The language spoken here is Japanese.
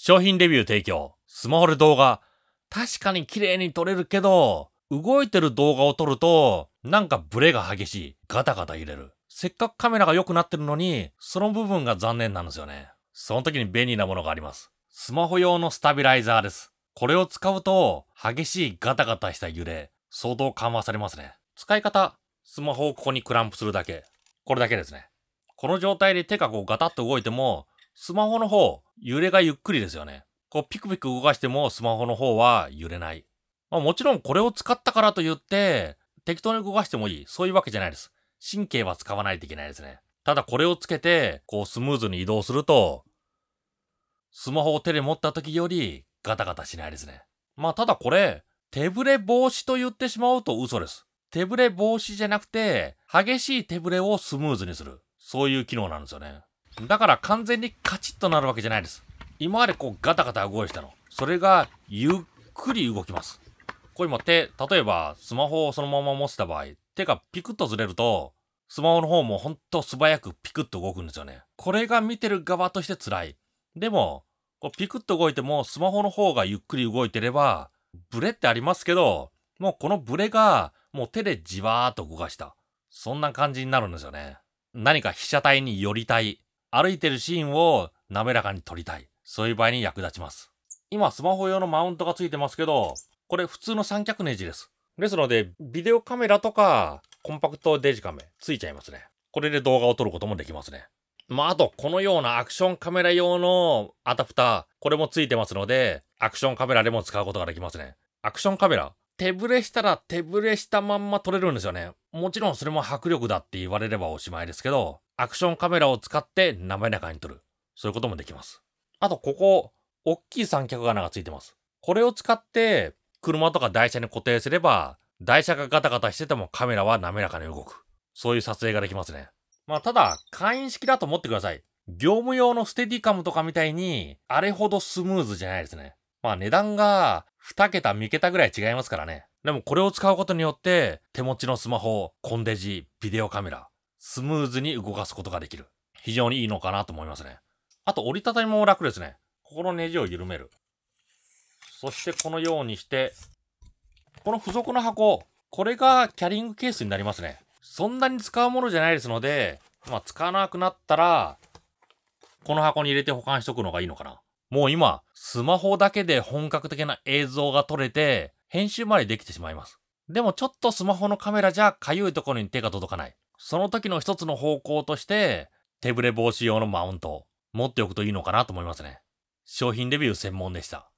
商品レビュー提供。スマホで動画。確かに綺麗に撮れるけど、動いてる動画を撮ると、なんかブレが激しい。ガタガタ揺れる。せっかくカメラが良くなってるのに、その部分が残念なんですよね。その時に便利なものがあります。スマホ用のスタビライザーです。これを使うと、激しいガタガタした揺れ、相当緩和されますね。使い方、スマホをここにクランプするだけ。これだけですね。この状態で手がこうガタッと動いても、スマホの方、揺れがゆっくりですよね。こうピクピク動かしてもスマホの方は揺れない。まあもちろんこれを使ったからと言って、適当に動かしてもいい。そういうわけじゃないです。神経は使わないといけないですね。ただこれをつけて、こうスムーズに移動すると、スマホを手で持った時よりガタガタしないですね。まあただこれ、手ぶれ防止と言ってしまうと嘘です。手ぶれ防止じゃなくて、激しい手ぶれをスムーズにする。そういう機能なんですよね。だから完全にカチッとなるわけじゃないです。今までこうガタガタ動いてたの。それがゆっくり動きます。これも手、例えばスマホをそのまま持ってた場合、手がピクッとずれると、スマホの方もほんと素早くピクッと動くんですよね。これが見てる側として辛い。でも、こうピクッと動いてもスマホの方がゆっくり動いてれば、ブレってありますけど、もうこのブレがもう手でじわーっと動かした。そんな感じになるんですよね。何か被写体に寄りたい。歩いてるシーンを滑らかに撮りたい。そういう場合に役立ちます。今、スマホ用のマウントがついてますけど、これ普通の三脚ネジです。ですので、ビデオカメラとか、コンパクトデジカメ、ついちゃいますね。これで動画を撮ることもできますね。まあ、あと、このようなアクションカメラ用のアダプター、これもついてますので、アクションカメラでも使うことができますね。アクションカメラ、手ぶれしたら手ぶれしたまんま撮れるんですよね。もちろんそれも迫力だって言われればおしまいですけど、アクションカメラを使って滑らかに撮る。そういうこともできます。あと、ここ、大きい三脚穴がついてます。これを使って、車とか台車に固定すれば、台車がガタガタしててもカメラは滑らかに動く。そういう撮影ができますね。まあ、ただ、会員式だと思ってください。業務用のステディカムとかみたいに、あれほどスムーズじゃないですね。まあ、値段が2桁三桁ぐらい違いますからね。でもこれを使うことによって、手持ちのスマホ、コンデジ、ビデオカメラ、スムーズに動かすことができる。非常にいいのかなと思いますね。あと折りたたみも楽ですね。ここのネジを緩める。そしてこのようにして、この付属の箱、これがキャリングケースになりますね。そんなに使うものじゃないですので、まあ、使わなくなったら、この箱に入れて保管しとくのがいいのかな。もう今、スマホだけで本格的な映像が撮れて、編集までできてしまいます。でもちょっとスマホのカメラじゃかゆいところに手が届かない。その時の一つの方向として、手ぶれ防止用のマウントを持っておくといいのかなと思いますね。商品レビュー専門でした。